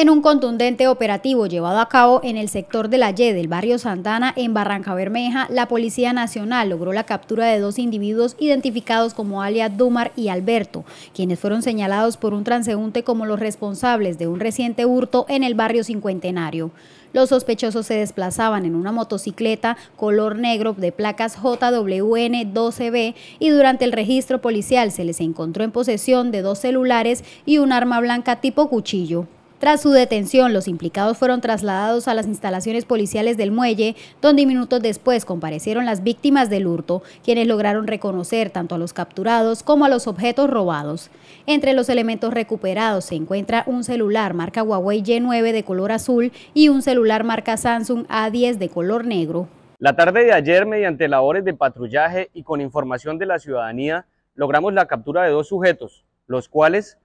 en un contundente operativo llevado a cabo en el sector de la Y del barrio Santana en Barranca Bermeja, la Policía Nacional logró la captura de dos individuos identificados como alias Dumar y Alberto, quienes fueron señalados por un transeúnte como los responsables de un reciente hurto en el barrio Cincuentenario. Los sospechosos se desplazaban en una motocicleta color negro de placas JWN-12B y durante el registro policial se les encontró en posesión de dos celulares y un arma blanca tipo cuchillo. Tras su detención, los implicados fueron trasladados a las instalaciones policiales del muelle, donde minutos después comparecieron las víctimas del hurto, quienes lograron reconocer tanto a los capturados como a los objetos robados. Entre los elementos recuperados se encuentra un celular marca Huawei Y9 de color azul y un celular marca Samsung A10 de color negro. La tarde de ayer, mediante labores de patrullaje y con información de la ciudadanía, logramos la captura de dos sujetos, los cuales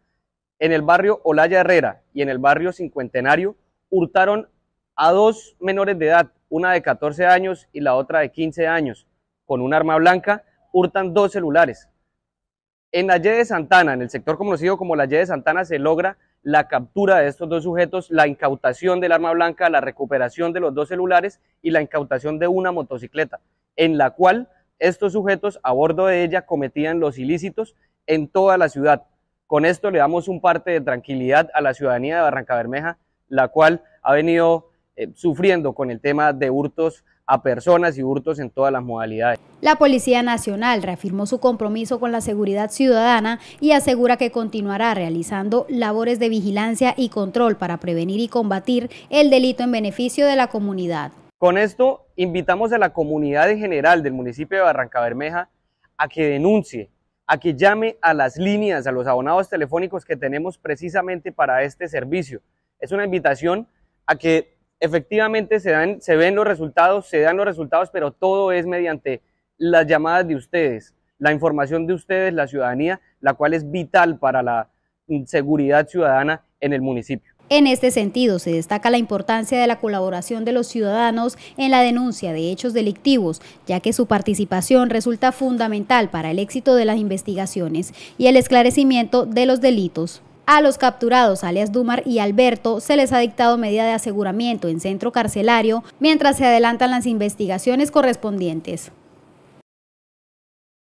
en el barrio Olaya Herrera y en el barrio Cincuentenario hurtaron a dos menores de edad, una de 14 años y la otra de 15 años, con un arma blanca, hurtan dos celulares. En la Y de Santana, en el sector conocido como la Y de Santana, se logra la captura de estos dos sujetos, la incautación del arma blanca, la recuperación de los dos celulares y la incautación de una motocicleta, en la cual estos sujetos a bordo de ella cometían los ilícitos en toda la ciudad, con esto le damos un parte de tranquilidad a la ciudadanía de Barranca Bermeja, la cual ha venido eh, sufriendo con el tema de hurtos a personas y hurtos en todas las modalidades. La Policía Nacional reafirmó su compromiso con la seguridad ciudadana y asegura que continuará realizando labores de vigilancia y control para prevenir y combatir el delito en beneficio de la comunidad. Con esto invitamos a la comunidad en general del municipio de Barranca Bermeja a que denuncie a que llame a las líneas, a los abonados telefónicos que tenemos precisamente para este servicio. Es una invitación a que efectivamente se, dan, se ven los resultados, se dan los resultados, pero todo es mediante las llamadas de ustedes, la información de ustedes, la ciudadanía, la cual es vital para la seguridad ciudadana en el municipio. En este sentido, se destaca la importancia de la colaboración de los ciudadanos en la denuncia de hechos delictivos, ya que su participación resulta fundamental para el éxito de las investigaciones y el esclarecimiento de los delitos. A los capturados, alias Dumar y Alberto, se les ha dictado medida de aseguramiento en centro carcelario mientras se adelantan las investigaciones correspondientes.